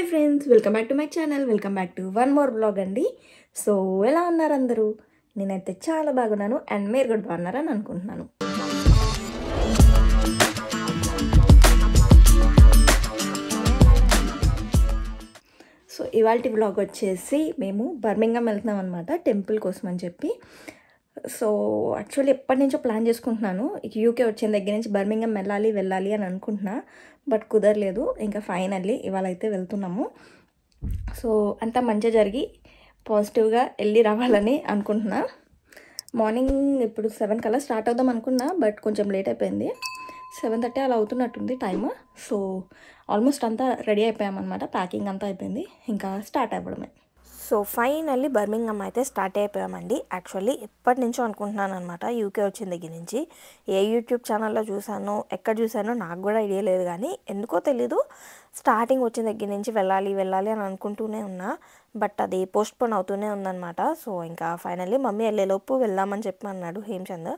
hi friends welcome back to my channel welcome back to one more blog అండి so ఎలా ఉన్నారు అందరూ నేనైతే చాలా బాగున్నాను అండ్ మీరు కూడా బాగున్నారని అనుకుంటున్నాను సో ఇవాళ బ్లాగ్ వచ్చేసి మేము బర్మింగం వెళ్తున్నాం అనమాట టెంపుల్ కోసం అని చెప్పి సో యాక్చువల్లీ ఎప్పటి నుంచో ప్లాన్ చేసుకుంటున్నాను యూకే వచ్చిన దగ్గర నుంచి బర్మింగం వెళ్ళాలి వెళ్ళాలి అని అనుకుంటున్నా బట్ కుదరలేదు ఇంకా ఫైనల్లీ ఇవాళ అయితే వెళ్తున్నాము సో అంతా మంచిగా జరిగి పాజిటివ్గా వెళ్ళి రావాలని అనుకుంటున్నా మార్నింగ్ ఇప్పుడు సెవెన్ కల్లా స్టార్ట్ అవుదాం అనుకున్నా బట్ కొంచెం లేట్ అయిపోయింది సెవెన్ థర్టీ అలా అవుతున్నట్టుంది టైమ్ సో ఆల్మోస్ట్ అంతా రెడీ అయిపోయామన్నమాట ప్యాకింగ్ అంతా అయిపోయింది ఇంకా స్టార్ట్ అవ్వడమే సో ఫైనల్లీ బర్మింగ్హమ్ అయితే స్టార్ట్ అయిపోయామండి యాక్చువల్లీ ఎప్పటి నుంచో అనుకుంటున్నాను అనమాట యూకే వచ్చిన దగ్గర నుంచి ఏ యూట్యూబ్ ఛానల్లో చూసానో ఎక్కడ చూసానో నాకు కూడా ఐడియా లేదు కానీ ఎందుకో తెలీదు స్టార్టింగ్ వచ్చిన దగ్గర నుంచి వెళ్ళాలి వెళ్ళాలి అని అనుకుంటూనే ఉన్నా బట్ అది పోస్ట్పోన్ అవుతూనే ఉందన్నమాట సో ఇంకా ఫైనల్లీ మమ్మీ వెళ్ళేలోపు వెళ్దామని చెప్పి అన్నాడు హేమ్చంద్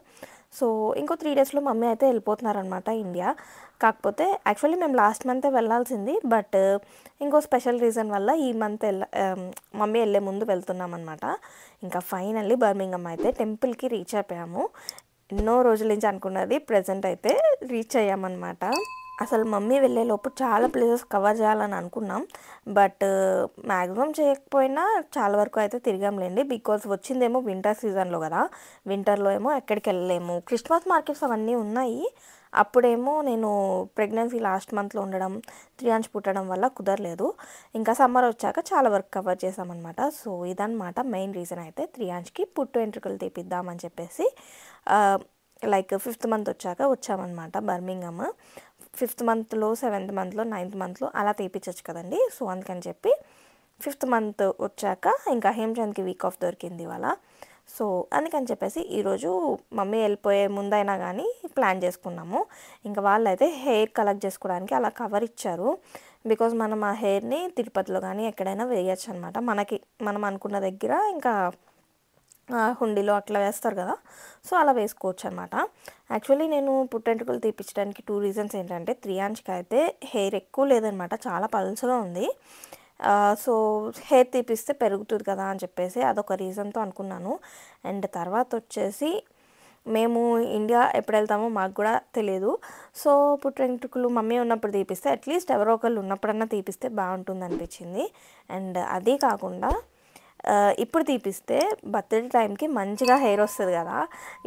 సో ఇంకో త్రీ డేస్లో మమ్మీ అయితే వెళ్ళిపోతున్నారనమాట ఇండియా కాకపోతే యాక్చువల్లీ మేము లాస్ట్ మంతే వెళ్ళాల్సింది బట్ ఇంకో స్పెషల్ రీజన్ వల్ల ఈ మంత్ వెళ్ళ మమ్మీ వెళ్ళే ముందు వెళ్తున్నాం అనమాట ఇంకా ఫైనల్లీ బర్మింగమ్ అయితే టెంపుల్కి రీచ్ అయిపోయాము ఎన్నో రోజుల నుంచి అనుకున్నది ప్రజెంట్ అయితే రీచ్ అయ్యామన్నమాట అసలు మమ్మీ వెళ్ళేలోపు చాలా ప్లేసెస్ కవర్ చేయాలని అనుకున్నాం బట్ మ్యాక్సిమం uh, చేయకపోయినా చాలా వరకు అయితే తిరిగాంలేండి బికాస్ వచ్చిందేమో వింటర్ సీజన్లో కదా వింటర్లో ఏమో ఎక్కడికి వెళ్ళలేము క్రిస్మస్ మార్కెట్స్ అవన్నీ ఉన్నాయి అప్పుడేమో నేను ప్రెగ్నెన్సీ లాస్ట్ మంత్లో ఉండడం త్రీ అంచ్ పుట్టడం వల్ల కుదరలేదు ఇంకా సమ్మర్ వచ్చాక చాలా వర్క్ కవర్ చేసామన్నమాట సో ఇదనమాట మెయిన్ రీజన్ అయితే త్రీ అంచ్కి పుట్టు వెంట్రుకలు తీపిద్దామని చెప్పేసి లైక్ ఫిఫ్త్ మంత్ వచ్చాక వచ్చామన్నమాట బర్మింగమ్ ఫిఫ్త్ మంత్లో సెవెంత్ మంత్లో నైన్త్ మంత్లో అలా తీపించచ్చు కదండి సో అందుకని చెప్పి ఫిఫ్త్ మంత్ వచ్చాక ఇంకా హేమ్చంద్కి వీక్ ఆఫ్ దొరికింది ఇవాళ సో అందుకని చెప్పేసి ఈరోజు మమ్మీ వెళ్ళిపోయే ముందైనా కానీ ప్లాన్ చేసుకున్నాము ఇంకా వాళ్ళైతే హెయిర్ కలెక్ట్ చేసుకోవడానికి అలా కవర్ ఇచ్చారు బికాజ్ మనం ఆ హెయిర్ని తిరుపతిలో కానీ ఎక్కడైనా వేయచ్చు అనమాట మనకి మనం అనుకున్న దగ్గర ఇంకా హుండీలో అట్లా వేస్తారు కదా సో అలా వేసుకోవచ్చు అనమాట యాక్చువల్లీ నేను పుట్టెంటుకలు తీపించడానికి టూ రీజన్స్ ఏంటంటే త్రీ అంచ్కి అయితే హెయిర్ ఎక్కువ లేదనమాట చాలా పల్చగా ఉంది సో హెయిర్ తీపిస్తే పెరుగుతుంది కదా అని చెప్పేసి అదొక రీజన్తో అనుకున్నాను అండ్ తర్వాత వచ్చేసి మేము ఇండియా ఎప్పుడు వెళ్తామో మాకు కూడా తెలియదు సో పుట్టెంటుకులు మమ్మీ ఉన్నప్పుడు తీపిస్తే అట్లీస్ట్ ఎవరో ఒకళ్ళు ఉన్నప్పుడన్నా తీపిస్తే బాగుంటుంది అనిపించింది అండ్ అదే కాకుండా ఇప్పుడు తీపిస్తే బర్త్డే టైంకి మంచిగా హెయిర్ వస్తుంది కదా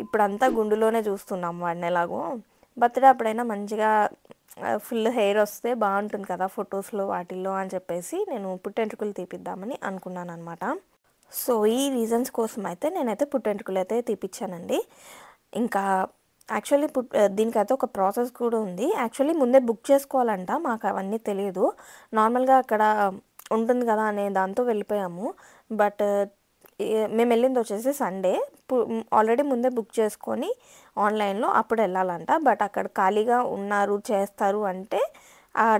ఇప్పుడంతా గుండులోనే చూస్తున్నాం వాడిని ఎలాగో బర్త్డే అప్పుడైనా మంచిగా ఫుల్ హెయిర్ వస్తే బాగుంటుంది కదా ఫొటోస్లో వాటిల్లో అని చెప్పేసి నేను పుట్టెంట్రుకులు తీపిద్దామని అనుకున్నాను అనమాట సో ఈ రీజన్స్ కోసం అయితే నేనైతే పుట్టెంట్రుకులు అయితే తీపిచ్చానండి ఇంకా యాక్చువల్లీ పుట్ దీనికైతే ఒక ప్రాసెస్ కూడా ఉంది యాక్చువల్లీ ముందే బుక్ చేసుకోవాలంట మాకు అవన్నీ తెలియదు నార్మల్గా అక్కడ ఉంటుంది కదా అనే దాంతో వెళ్ళిపోయాము బట్ మేము వెళ్ళింది వచ్చేసి సండే ఆల్రెడీ ముందే బుక్ చేసుకొని ఆన్లైన్లో అప్పుడు వెళ్ళాలంట బట్ అక్కడ ఖాళీగా ఉన్నారు చేస్తారు అంటే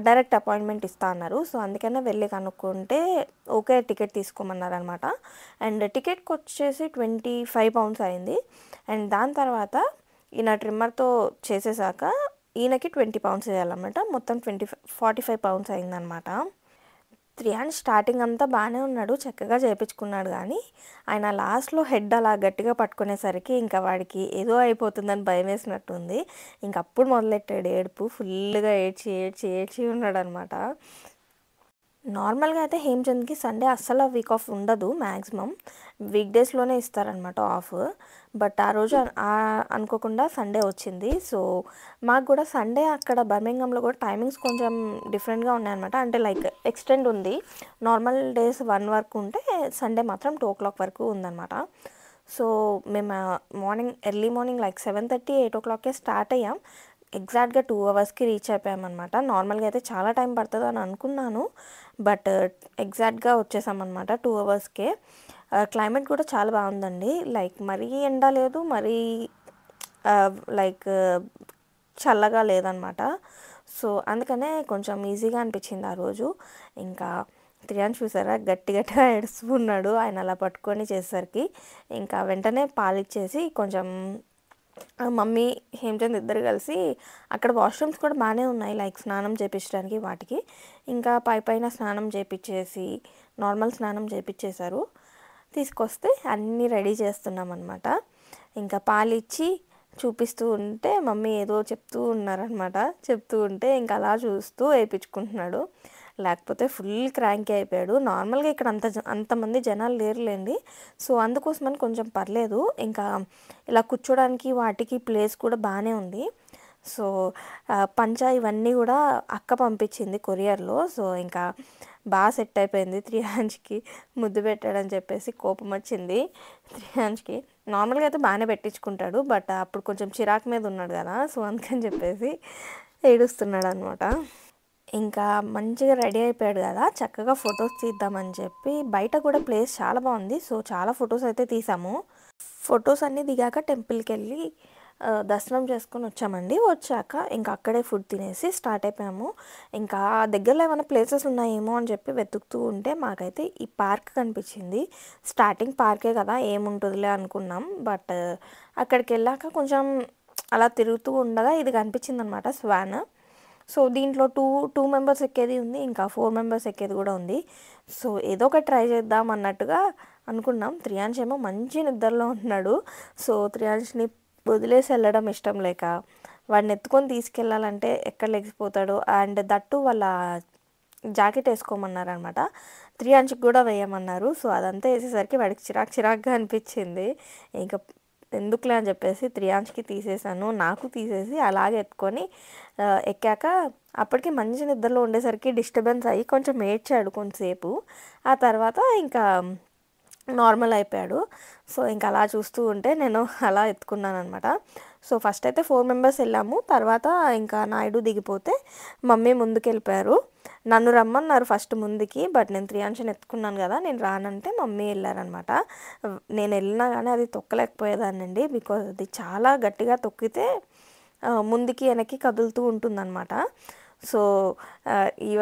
డైరెక్ట్ అపాయింట్మెంట్ ఇస్తా అన్నారు సో అందుకనే వెళ్ళి కనుక్కుంటే ఓకే టికెట్ తీసుకోమన్నారు అనమాట అండ్ టికెట్కి వచ్చేసి ట్వంటీ ఫైవ్ పౌండ్స్ అయింది అండ్ దాని తర్వాత ఈయన ట్రిమ్మర్తో చేసేసాక ఈయనకి ట్వంటీ పౌండ్స్ వేయాలన్నమాట మొత్తం ట్వంటీ ఫార్టీ ఫైవ్ పౌండ్స్ అయిందనమాట త్రియాన్ స్టార్టింగ్ అంతా బాగానే ఉన్నాడు చక్కగా చేయించుకున్నాడు కానీ ఆయన లాస్ట్లో హెడ్ అలా గట్టిగా పట్టుకునేసరికి ఇంకా వాడికి ఏదో అయిపోతుందని భయం వేసినట్టుంది ఇంకప్పుడు మొదలెట్టాడు ఏడుపు ఫుల్గా ఏడ్చి ఏడ్చి ఏడ్చి ఉన్నాడనమాట నార్మల్గా అయితే హేమ్చంద్కి సండే అస్సలు వీక్ ఆఫ్ ఉండదు మ్యాక్సిమం వీక్ డేస్లోనే ఇస్తారనమాట ఆఫ్ బట్ ఆ రోజు అనుకోకుండా సండే వచ్చింది సో మాకు కూడా సండే అక్కడ బర్మింగంలో కూడా టైమింగ్స్ కొంచెం డిఫరెంట్గా ఉన్నాయన్నమాట అంటే లైక్ ఎక్స్టెండ్ ఉంది నార్మల్ డేస్ వన్ వరకు ఉంటే సండే మాత్రం టూ ఓ క్లాక్ వరకు ఉందన్నమాట సో మేము morning early morning like seven thirty eight ఓ క్లాక్కే స్టార్ట్ అయ్యాం ఎగ్జాక్ట్గా టూ అవర్స్కి రీచ్ అయిపోయామన్నమాట నార్మల్గా అయితే చాలా టైం పడుతుంది అని అనుకున్నాను బట్ ఎగ్జాక్ట్గా వచ్చేసామన్నమాట టూ అవర్స్కే క్లైమేట్ కూడా చాలా బాగుందండి లైక్ మరీ ఎండ లేదు మరీ లైక్ చల్లగా లేదనమాట సో అందుకనే కొంచెం ఈజీగా అనిపించింది ఆ రోజు ఇంకా త్రియాన్ చూసారా గట్టి గట్టిగా ఏడుస్తున్నాడు ఆయన అలా పట్టుకొని చేసేసరికి ఇంకా వెంటనే పాలిచ్చేసి కొంచెం మమ్మీ హేమచంద్ ఇద్దరు కలిసి అక్కడ వాష్రూమ్స్ కూడా బాగానే ఉన్నాయి లైక్ స్నానం చేపించడానికి వాటికి ఇంకా పై పైన స్నానం చేపించేసి నార్మల్ స్నానం చేపించేశారు తీసుకొస్తే అన్నీ రెడీ చేస్తున్నాం అనమాట ఇంకా పాలిచ్చి చూపిస్తూ ఉంటే మమ్మీ ఏదో చెప్తూ ఉన్నారనమాట చెప్తూ ఉంటే ఇంకా అలా చూస్తూ వేయించుకుంటున్నాడు లేకపోతే ఫుల్ క్రాంక్ అయిపోయాడు నార్మల్గా ఇక్కడ అంత అంతమంది జనాలు లేరులేండి సో అందుకోసమని కొంచెం పర్లేదు ఇంకా ఇలా కూర్చోడానికి వాటికి ప్లేస్ కూడా బాగానే ఉంది సో పంచా ఇవన్నీ కూడా అక్క పంపించింది కొరియర్లో సో ఇంకా బాగా సెట్ అయిపోయింది త్రియాంజ్కి ముద్దు పెట్టాడని చెప్పేసి కోపం వచ్చింది త్రియాంజ్కి నార్మల్గా అయితే బాగానే పెట్టించుకుంటాడు బట్ అప్పుడు కొంచెం చిరాకు మీద ఉన్నాడు కదా సో అందుకని చెప్పేసి ఏడుస్తున్నాడు అనమాట ఇంకా మంచిగా రెడీ అయిపోయాడు కదా చక్కగా ఫొటోస్ తీద్దామని చెప్పి బయట కూడా ప్లేస్ చాలా బాగుంది సో చాలా ఫొటోస్ అయితే తీసాము ఫొటోస్ అన్నీ దిగాక టెంపుల్కి వెళ్ళి దర్శనం చేసుకొని వచ్చామండి వచ్చాక ఇంకా అక్కడే ఫుడ్ తినేసి స్టార్ట్ అయిపోయాము ఇంకా దగ్గరలో ఏమైనా ప్లేసెస్ ఉన్నాయేమో అని చెప్పి వెతుకుతూ ఉంటే మాకైతే ఈ పార్క్ కనిపించింది స్టార్టింగ్ పార్కే కదా ఏముంటుందిలే అనుకున్నాం బట్ అక్కడికి వెళ్ళాక కొంచెం అలా తిరుగుతూ ఉండగా ఇది కనిపించింది అనమాట స్వాన్ సో దీంట్లో టూ టూ మెంబర్స్ ఎక్కేది ఉంది ఇంకా ఫోర్ మెంబర్స్ ఎక్కేది కూడా ఉంది సో ఏదో ఒకటి ట్రై చేద్దాం అన్నట్టుగా అనుకున్నాం త్రియాంష్ ఏమో మంచి నిద్రలో ఉన్నాడు సో త్రియాంష్ని వదిలేసి వెళ్ళడం ఇష్టం లేక వాడిని ఎత్తుకొని తీసుకెళ్ళాలంటే ఎక్కడ లెగిసిపోతాడు అండ్ దట్టు వాళ్ళ జాకెట్ వేసుకోమన్నారనమాట త్రియాంష్కి కూడా వేయమన్నారు సో అదంతా వేసేసరికి వాడికి చిరాక్ చిరాక్గా అనిపించింది ఇంకా ఎందుకులే అని చెప్పేసి త్రియాంష్కి తీసేసాను నాకు తీసేసి అలాగే ఎత్తుకొని ఎక్కాక అప్పటికి మంచి నిద్రలో ఉండేసరికి డిస్టర్బెన్స్ అయ్యి కొంచెం ఏడ్చాడు కొంతసేపు ఆ తర్వాత ఇంకా నార్మల్ అయిపోయాడు సో ఇంకా అలా చూస్తూ ఉంటే నేను అలా ఎత్తుకున్నాను అనమాట సో ఫస్ట్ అయితే ఫోర్ మెంబర్స్ వెళ్ళాము తర్వాత ఇంకా నాయుడు దిగిపోతే మమ్మీ ముందుకు వెళ్ళిపోయారు నన్ను రమ్మన్నారు ఫస్ట్ ముందుకి బట్ నేను త్రియాంశని ఎత్తుకున్నాను కదా నేను రానంటే మమ్మీ వెళ్ళారనమాట నేను వెళ్ళినా కానీ అది తొక్కలేకపోయేదాన్నండి బికాజ్ అది చాలా గట్టిగా తొక్కితే ముందుకి వెనక్కి కదులుతూ ఉంటుందన్నమాట సో ఇవ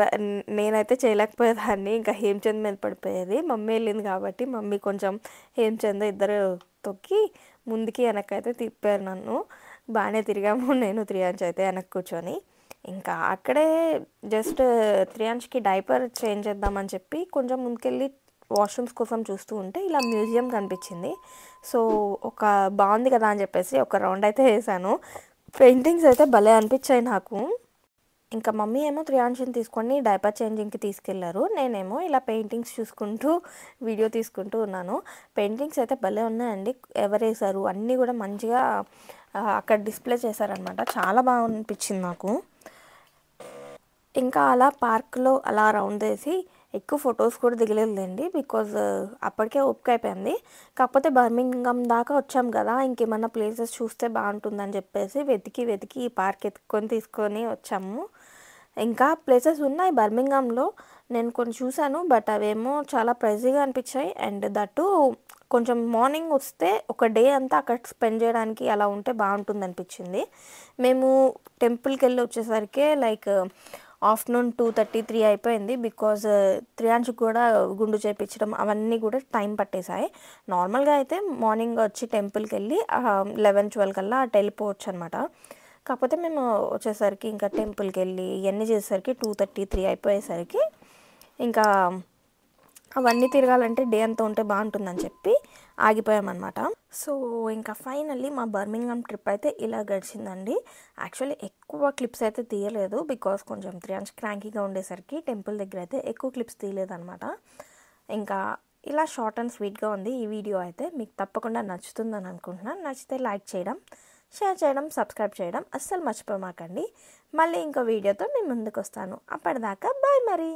నేనైతే చేయలేకపోయేదాన్ని ఇంకా హేమచంద్ మీద పడిపోయేది మమ్మీ వెళ్ళింది కాబట్టి మమ్మీ కొంచెం హేమ్చంద్ ఇద్దరు తొక్కి ముందుకి వెనక్కి అయితే తిప్పారు నన్ను బాగానే తిరిగాము నేను త్రియాంచ్ అయితే వెనక్కి కూర్చొని ఇంకా అక్కడే జస్ట్ త్రియాంష్కి డైపర్ చేంజ్ చేద్దామని చెప్పి కొంచెం ముందుకెళ్ళి వాష్రూమ్స్ కోసం చూస్తూ ఉంటే ఇలా మ్యూజియం కనిపించింది సో ఒక బాగుంది కదా అని చెప్పేసి ఒక రౌండ్ అయితే వేసాను పెయింటింగ్స్ అయితే భలే అనిపించాయి నాకు ఇంకా మమ్మీ ఏమో త్రియాంషిని తీసుకొని డైపర్ చేంజింగ్కి తీసుకెళ్లారు నేనేమో ఇలా పెయింటింగ్స్ చూసుకుంటూ వీడియో తీసుకుంటూ ఉన్నాను పెయింటింగ్స్ అయితే భలే ఉన్నాయండి ఎవరు వేసారు అన్నీ కూడా మంచిగా అక్కడ డిస్ప్లే చేశారనమాట చాలా బాగా అనిపించింది నాకు ఇంకా అలా పార్క్లో అలా రౌండ్ వేసి ఎక్కువ ఫొటోస్ కూడా దిగలేదండి బికాజ్ అప్పటికే ఓపిక అయిపోయింది కాకపోతే బర్మింగ్హామ్ దాకా వచ్చాం కదా ఇంకేమన్నా ప్లేసెస్ చూస్తే బాగుంటుందని చెప్పేసి వెతికి వెతికి ఈ పార్క్ ఎత్తుకొని తీసుకొని వచ్చాము ఇంకా ప్లేసెస్ ఉన్నాయి బర్మింగ్హామ్లో నేను కొన్ని చూశాను బట్ అవేమో చాలా ప్రైజీగా అనిపించాయి అండ్ దట్టు కొంచెం మార్నింగ్ వస్తే ఒక డే అంతా అక్కడ స్పెండ్ చేయడానికి అలా ఉంటే బాగుంటుంది అనిపించింది మేము టెంపుల్కి వెళ్ళి వచ్చేసరికి like afternoon two thirty three అయిపోయింది బికాజ్ uh, త్రియాంశుకు కూడా గుండు చేపించడం అవన్నీ కూడా టైం పట్టేశాయి నార్మల్గా అయితే మార్నింగ్ వచ్చి టెంపుల్కి వెళ్ళి uh, లెవెన్ ట్వెల్వ్ కల్లా అటు వెళ్ళిపోవచ్చు అనమాట కాకపోతే మేము వచ్చేసరికి ఇంకా టెంపుల్కి వెళ్ళి ఇవన్నీ చేసేసరికి టూ థర్టీ త్రీ అయిపోయేసరికి ఇంకా అవన్నీ తిరగాలంటే డే అంతా ఉంటే బాగుంటుందని చెప్పి ఆగిపోయామన్నమాట సో ఇంకా ఫైనల్లీ మా బర్మింగ్హామ్ ట్రిప్ అయితే ఇలా గడిచిందండి యాక్చువల్లీ ఎక్కువ క్లిప్స్ అయితే తీయలేదు బికాస్ కొంచెం త్రీ అంచ్ క్రాంకీగా ఉండేసరికి టెంపుల్ దగ్గర అయితే ఎక్కువ క్లిప్స్ తీయలేదన్నమాట ఇంకా ఇలా షార్ట్ అండ్ స్వీట్గా ఉంది ఈ వీడియో అయితే మీకు తప్పకుండా నచ్చుతుందని అనుకుంటున్నాను నచ్చితే లైక్ చేయడం షేర్ చేయడం సబ్స్క్రైబ్ చేయడం అస్సలు మర్చిపోమాకండి మళ్ళీ ఇంకో వీడియోతో మీ ముందుకు వస్తాను అప్పటిదాకా బాయ్ మరి